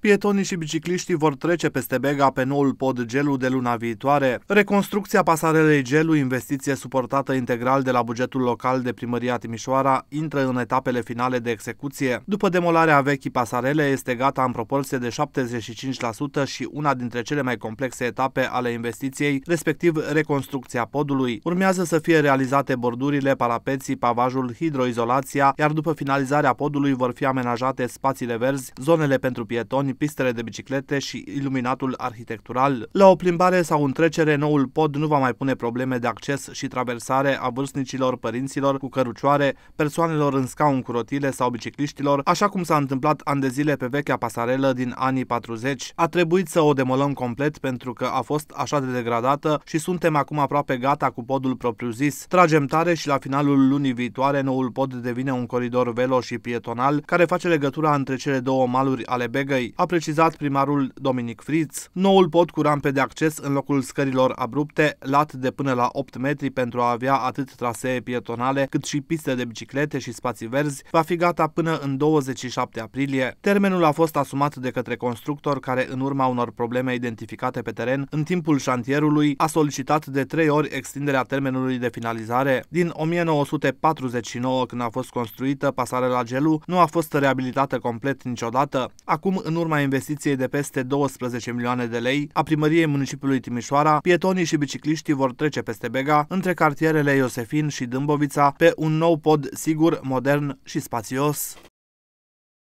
Pietonii și bicicliștii vor trece peste Bega pe noul pod Gelu de luna viitoare. Reconstrucția pasarelei Gelu, investiție suportată integral de la bugetul local de primăria Timișoara, intră în etapele finale de execuție. După demolarea vechii pasarele, este gata în proporție de 75% și una dintre cele mai complexe etape ale investiției, respectiv reconstrucția podului. Urmează să fie realizate bordurile, parapeții, pavajul, hidroizolația, iar după finalizarea podului vor fi amenajate spațiile verzi, zonele pentru pietoni, străini, pistele de biciclete și iluminatul arhitectural. La o plimbare sau trecere, noul pod nu va mai pune probleme de acces și traversare a vârstnicilor, părinților cu cărucioare, persoanelor în scaun cu rotile sau bicicliștilor, așa cum s-a întâmplat ani de zile pe vechea pasarelă din anii 40. A trebuit să o demolăm complet pentru că a fost așa de degradată și suntem acum aproape gata cu podul propriu-zis. Tragem tare și la finalul lunii viitoare noul pod devine un coridor velo și pietonal care face legătura între cele două maluri ale Begăi a precizat primarul Dominic Fritz. Noul pod cu rampe de acces în locul scărilor abrupte, lat de până la 8 metri pentru a avea atât trasee pietonale cât și piste de biciclete și spații verzi, va fi gata până în 27 aprilie. Termenul a fost asumat de către constructor care, în urma unor probleme identificate pe teren, în timpul șantierului, a solicitat de trei ori extinderea termenului de finalizare. Din 1949, când a fost construită, pasarea la Gelu nu a fost reabilitată complet niciodată. Acum, în urma urma investiției de peste 12 milioane de lei a primăriei municipiului Timișoara, pietonii și bicicliștii vor trece peste Bega, între cartierele Iosefin și Dâmbovița, pe un nou pod sigur, modern și spațios.